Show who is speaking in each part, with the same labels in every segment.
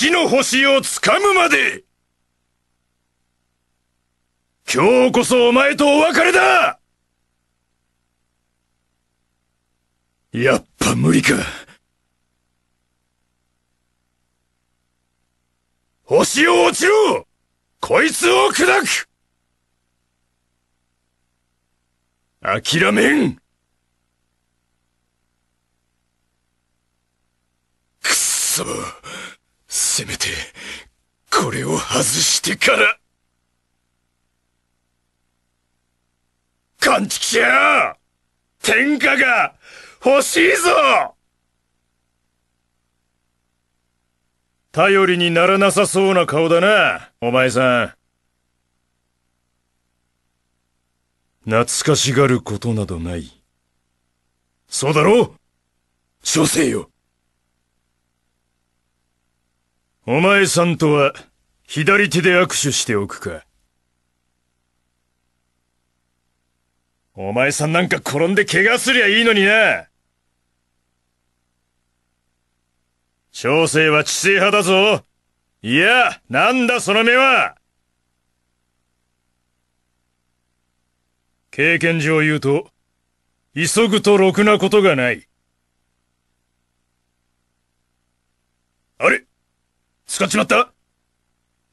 Speaker 1: 死の星をつかむまで今日こそお前とお別れだやっぱ無理か。星を落ちろこいつを砕く諦めんくっそせめて、これを外してから。勘違きゃ天下が欲しいぞ頼りにならなさそうな顔だな、お前さん。懐かしがることなどない。そうだろ諸生よ。お前さんとは左手で握手しておくか。お前さんなんか転んで怪我すりゃいいのにな。小生は知性派だぞ。いや、なんだその目は。経験上言うと、急ぐとろくなことがない。あれ使っちまった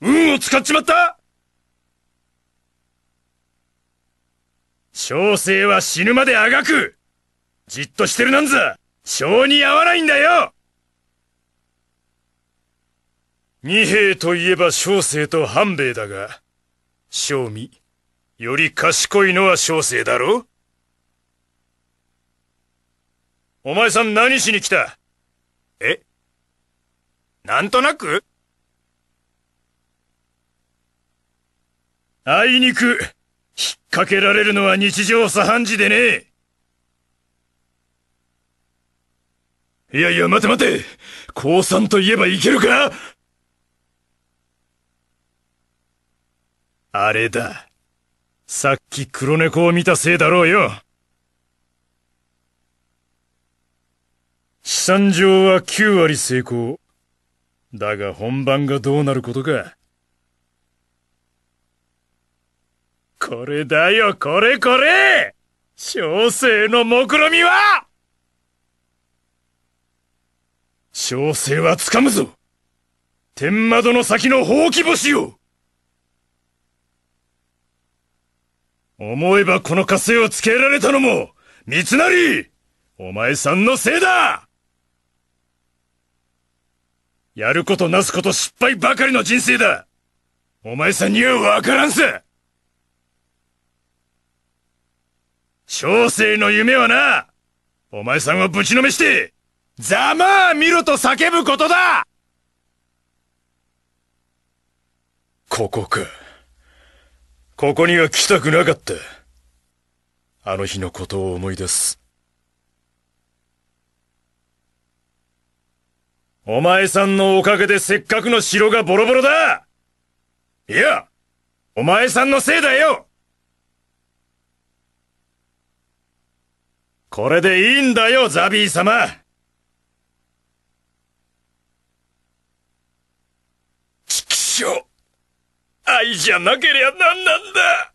Speaker 1: 運を使っちまった小生は死ぬまであがくじっとしてるなんざ、性に合わないんだよ二兵といえば小生と半兵衛だが、正味、より賢いのは小生だろお前さん何しに来たなんとなくあいにく、引っ掛けられるのは日常茶飯事でねいやいや、待て待て降参といえばいけるかあれだ。さっき黒猫を見たせいだろうよ。試算上は9割成功。だが本番がどうなることか。これだよ、これこれ小生の目論みは小生は掴むぞ天窓の先のほうき星を思えばこの火星をつけられたのも、三成お前さんのせいだやることなすこと失敗ばかりの人生だお前さんにはわからんさ小生の夢はな、お前さんはぶちのめして、ざまあ見ろと叫ぶことだここか。ここには来たくなかった。あの日のことを思い出す。お前さんのおかげでせっかくの城がボロボロだいや、お前さんのせいだよこれでいいんだよ、ザビー様ょう愛じゃなけりゃ何なんだ